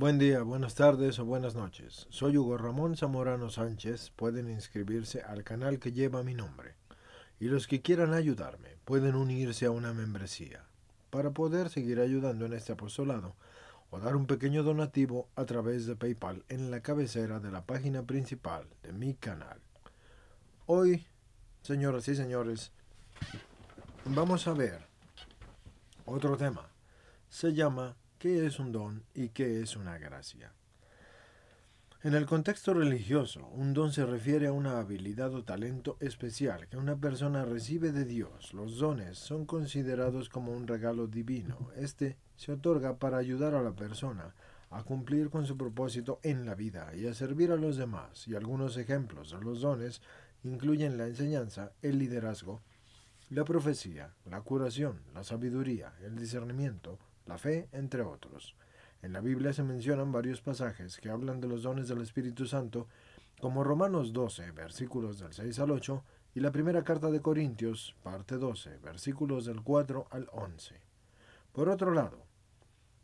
Buen día, buenas tardes o buenas noches. Soy Hugo Ramón Zamorano Sánchez. Pueden inscribirse al canal que lleva mi nombre. Y los que quieran ayudarme pueden unirse a una membresía para poder seguir ayudando en este apostolado o dar un pequeño donativo a través de PayPal en la cabecera de la página principal de mi canal. Hoy, señoras y señores, vamos a ver otro tema. Se llama qué es un don y qué es una gracia. En el contexto religioso, un don se refiere a una habilidad o talento especial que una persona recibe de Dios. Los dones son considerados como un regalo divino. Este se otorga para ayudar a la persona a cumplir con su propósito en la vida y a servir a los demás. Y algunos ejemplos de los dones incluyen la enseñanza, el liderazgo, la profecía, la curación, la sabiduría, el discernimiento, la fe, entre otros. En la Biblia se mencionan varios pasajes que hablan de los dones del Espíritu Santo, como Romanos 12, versículos del 6 al 8, y la primera carta de Corintios, parte 12, versículos del 4 al 11. Por otro lado,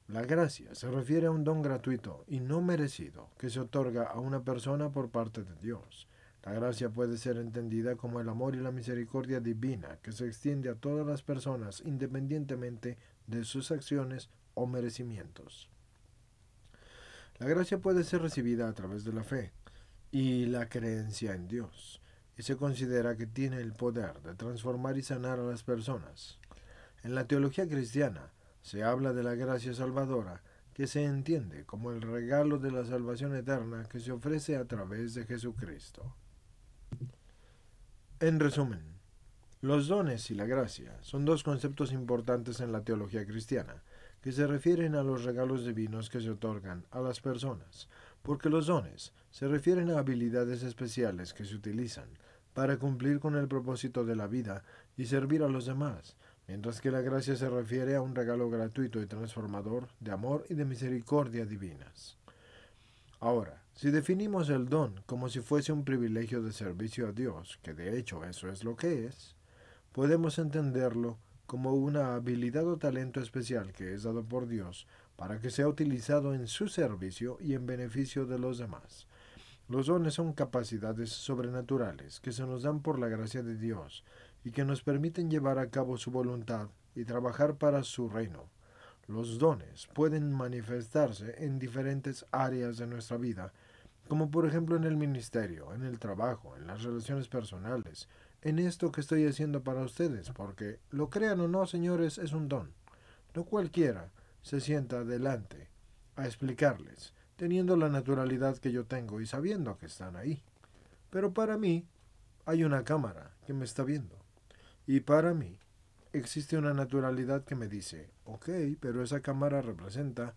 la gracia se refiere a un don gratuito y no merecido que se otorga a una persona por parte de Dios. La gracia puede ser entendida como el amor y la misericordia divina que se extiende a todas las personas independientemente de sus acciones o merecimientos. La gracia puede ser recibida a través de la fe y la creencia en Dios, y se considera que tiene el poder de transformar y sanar a las personas. En la teología cristiana se habla de la gracia salvadora, que se entiende como el regalo de la salvación eterna que se ofrece a través de Jesucristo. En resumen, los dones y la gracia son dos conceptos importantes en la teología cristiana, que se refieren a los regalos divinos que se otorgan a las personas, porque los dones se refieren a habilidades especiales que se utilizan para cumplir con el propósito de la vida y servir a los demás, mientras que la gracia se refiere a un regalo gratuito y transformador de amor y de misericordia divinas. Ahora, si definimos el don como si fuese un privilegio de servicio a Dios, que de hecho eso es lo que es, podemos entenderlo como una habilidad o talento especial que es dado por Dios para que sea utilizado en su servicio y en beneficio de los demás. Los dones son capacidades sobrenaturales que se nos dan por la gracia de Dios y que nos permiten llevar a cabo su voluntad y trabajar para su reino. Los dones pueden manifestarse en diferentes áreas de nuestra vida, como por ejemplo en el ministerio, en el trabajo, en las relaciones personales, en esto que estoy haciendo para ustedes, porque, lo crean o no, señores, es un don. No cualquiera se sienta delante a explicarles, teniendo la naturalidad que yo tengo y sabiendo que están ahí. Pero para mí hay una cámara que me está viendo. Y para mí existe una naturalidad que me dice, ok, pero esa cámara representa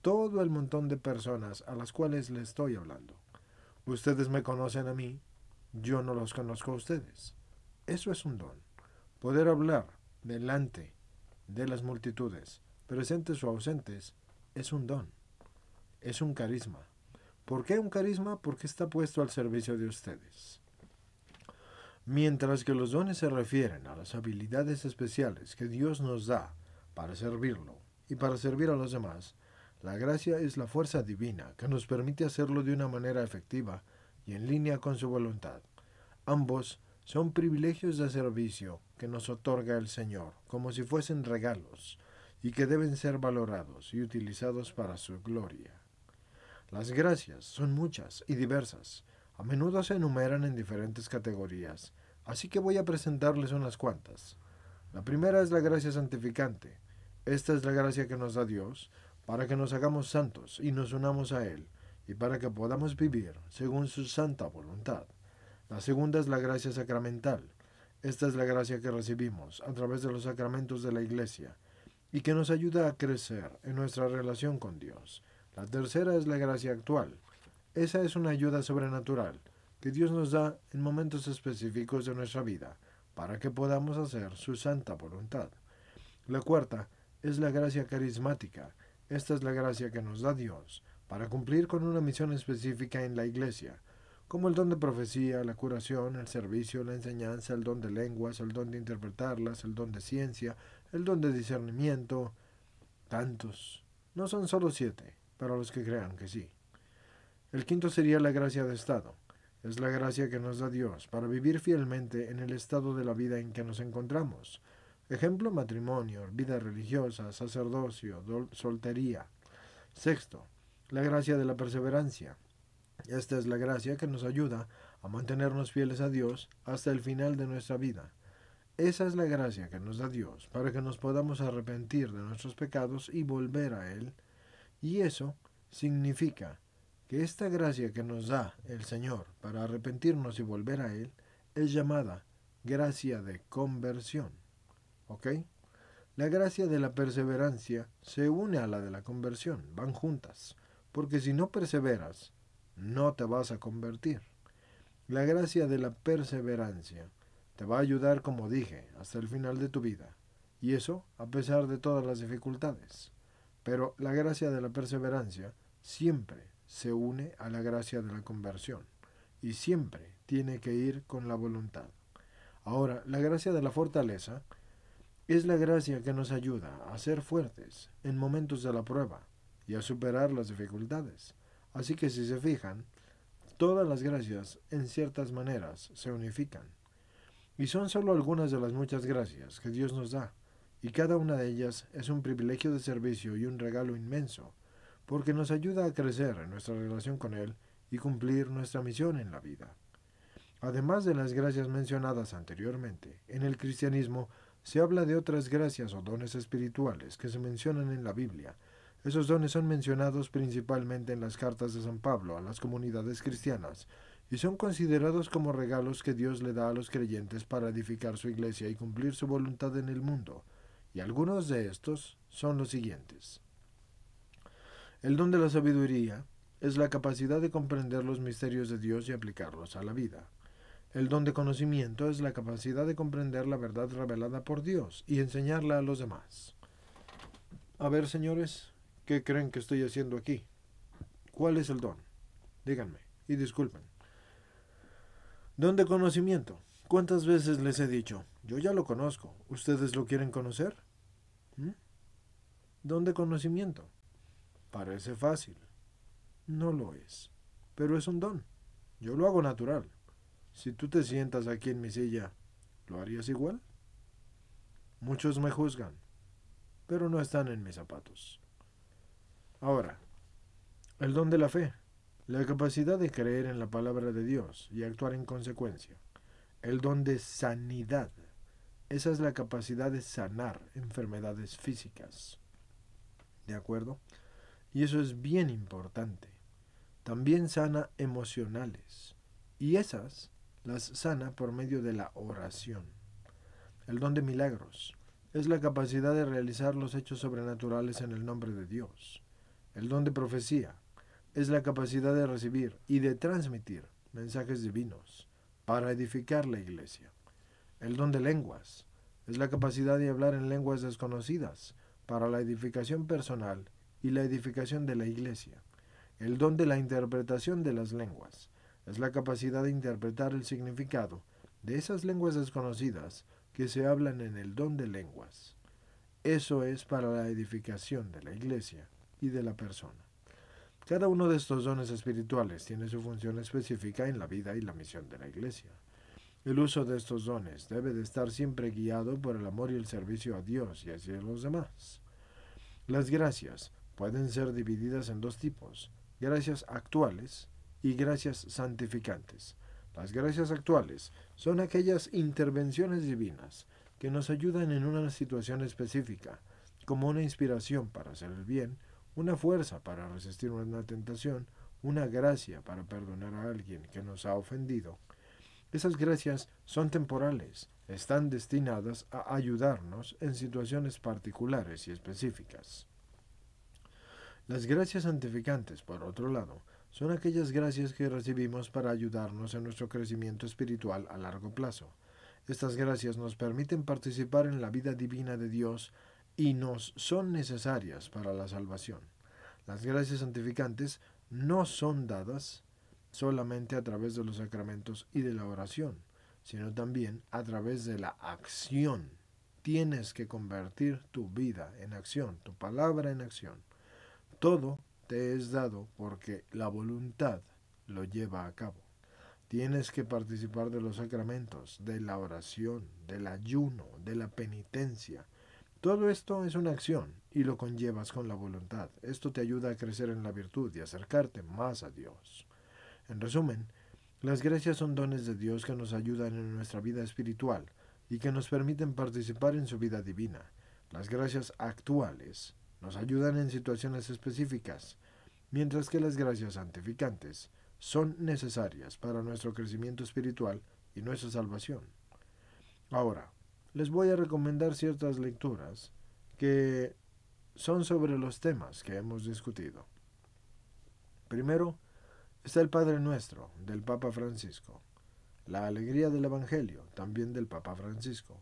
todo el montón de personas a las cuales le estoy hablando. Ustedes me conocen a mí yo no los conozco a ustedes. Eso es un don. Poder hablar delante de las multitudes, presentes o ausentes, es un don. Es un carisma. ¿Por qué un carisma? Porque está puesto al servicio de ustedes. Mientras que los dones se refieren a las habilidades especiales que Dios nos da para servirlo y para servir a los demás, la gracia es la fuerza divina que nos permite hacerlo de una manera efectiva y en línea con su voluntad. Ambos son privilegios de servicio que nos otorga el Señor, como si fuesen regalos, y que deben ser valorados y utilizados para su gloria. Las gracias son muchas y diversas. A menudo se enumeran en diferentes categorías, así que voy a presentarles unas cuantas. La primera es la gracia santificante. Esta es la gracia que nos da Dios para que nos hagamos santos y nos unamos a Él y para que podamos vivir según su santa voluntad. La segunda es la gracia sacramental. Esta es la gracia que recibimos a través de los sacramentos de la Iglesia y que nos ayuda a crecer en nuestra relación con Dios. La tercera es la gracia actual. Esa es una ayuda sobrenatural que Dios nos da en momentos específicos de nuestra vida para que podamos hacer su santa voluntad. La cuarta es la gracia carismática. Esta es la gracia que nos da Dios para cumplir con una misión específica en la iglesia, como el don de profecía, la curación, el servicio, la enseñanza, el don de lenguas, el don de interpretarlas, el don de ciencia, el don de discernimiento, tantos. No son solo siete, para los que crean que sí. El quinto sería la gracia de estado. Es la gracia que nos da Dios para vivir fielmente en el estado de la vida en que nos encontramos. Ejemplo, matrimonio, vida religiosa, sacerdocio, soltería. Sexto, la gracia de la perseverancia. Esta es la gracia que nos ayuda a mantenernos fieles a Dios hasta el final de nuestra vida. Esa es la gracia que nos da Dios para que nos podamos arrepentir de nuestros pecados y volver a Él. Y eso significa que esta gracia que nos da el Señor para arrepentirnos y volver a Él es llamada gracia de conversión. ¿Ok? La gracia de la perseverancia se une a la de la conversión, van juntas porque si no perseveras, no te vas a convertir. La gracia de la perseverancia te va a ayudar, como dije, hasta el final de tu vida, y eso a pesar de todas las dificultades. Pero la gracia de la perseverancia siempre se une a la gracia de la conversión, y siempre tiene que ir con la voluntad. Ahora, la gracia de la fortaleza es la gracia que nos ayuda a ser fuertes en momentos de la prueba, y a superar las dificultades. Así que si se fijan, todas las gracias, en ciertas maneras, se unifican. Y son solo algunas de las muchas gracias que Dios nos da, y cada una de ellas es un privilegio de servicio y un regalo inmenso, porque nos ayuda a crecer en nuestra relación con Él y cumplir nuestra misión en la vida. Además de las gracias mencionadas anteriormente, en el cristianismo se habla de otras gracias o dones espirituales que se mencionan en la Biblia, esos dones son mencionados principalmente en las cartas de San Pablo a las comunidades cristianas y son considerados como regalos que Dios le da a los creyentes para edificar su iglesia y cumplir su voluntad en el mundo, y algunos de estos son los siguientes. El don de la sabiduría es la capacidad de comprender los misterios de Dios y aplicarlos a la vida. El don de conocimiento es la capacidad de comprender la verdad revelada por Dios y enseñarla a los demás. A ver, señores, ¿Qué creen que estoy haciendo aquí? ¿Cuál es el don? Díganme y disculpen. Don de conocimiento. ¿Cuántas veces les he dicho? Yo ya lo conozco. ¿Ustedes lo quieren conocer? ¿Dónde ¿Mm? Don de conocimiento. Parece fácil. No lo es. Pero es un don. Yo lo hago natural. Si tú te sientas aquí en mi silla, ¿lo harías igual? Muchos me juzgan, pero no están en mis zapatos. Ahora, el don de la fe, la capacidad de creer en la palabra de Dios y actuar en consecuencia. El don de sanidad, esa es la capacidad de sanar enfermedades físicas. ¿De acuerdo? Y eso es bien importante. También sana emocionales. Y esas las sana por medio de la oración. El don de milagros es la capacidad de realizar los hechos sobrenaturales en el nombre de Dios. El don de profecía es la capacidad de recibir y de transmitir mensajes divinos para edificar la iglesia. El don de lenguas es la capacidad de hablar en lenguas desconocidas para la edificación personal y la edificación de la iglesia. El don de la interpretación de las lenguas es la capacidad de interpretar el significado de esas lenguas desconocidas que se hablan en el don de lenguas. Eso es para la edificación de la iglesia de la persona. Cada uno de estos dones espirituales tiene su función específica en la vida y la misión de la Iglesia. El uso de estos dones debe de estar siempre guiado por el amor y el servicio a Dios y hacia los demás. Las gracias pueden ser divididas en dos tipos, gracias actuales y gracias santificantes. Las gracias actuales son aquellas intervenciones divinas que nos ayudan en una situación específica, como una inspiración para hacer el bien, una fuerza para resistir una tentación, una gracia para perdonar a alguien que nos ha ofendido. Esas gracias son temporales, están destinadas a ayudarnos en situaciones particulares y específicas. Las gracias santificantes, por otro lado, son aquellas gracias que recibimos para ayudarnos en nuestro crecimiento espiritual a largo plazo. Estas gracias nos permiten participar en la vida divina de Dios y nos son necesarias para la salvación. Las gracias santificantes no son dadas solamente a través de los sacramentos y de la oración, sino también a través de la acción. Tienes que convertir tu vida en acción, tu palabra en acción. Todo te es dado porque la voluntad lo lleva a cabo. Tienes que participar de los sacramentos, de la oración, del ayuno, de la penitencia, todo esto es una acción y lo conllevas con la voluntad. Esto te ayuda a crecer en la virtud y acercarte más a Dios. En resumen, las gracias son dones de Dios que nos ayudan en nuestra vida espiritual y que nos permiten participar en su vida divina. Las gracias actuales nos ayudan en situaciones específicas, mientras que las gracias santificantes son necesarias para nuestro crecimiento espiritual y nuestra salvación. Ahora, les voy a recomendar ciertas lecturas que son sobre los temas que hemos discutido. Primero, está el Padre Nuestro del Papa Francisco, la alegría del Evangelio también del Papa Francisco,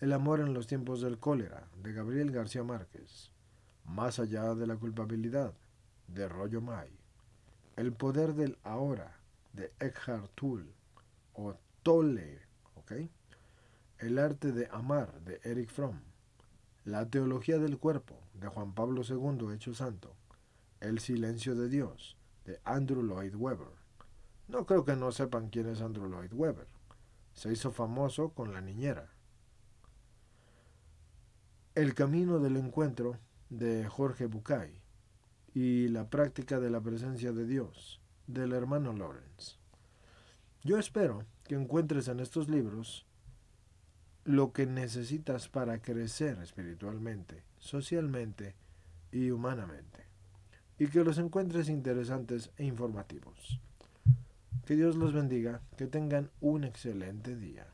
el amor en los tiempos del cólera de Gabriel García Márquez, más allá de la culpabilidad de Rollo May, el poder del ahora de Eckhart Tolle o Tolle, ¿ok? El arte de amar de Eric Fromm, La teología del cuerpo de Juan Pablo II hecho santo, El silencio de Dios de Andrew Lloyd Webber. No creo que no sepan quién es Andrew Lloyd Webber. Se hizo famoso con la niñera. El camino del encuentro de Jorge Bucay y la práctica de la presencia de Dios del hermano Lawrence. Yo espero que encuentres en estos libros lo que necesitas para crecer espiritualmente, socialmente y humanamente. Y que los encuentres interesantes e informativos. Que Dios los bendiga, que tengan un excelente día.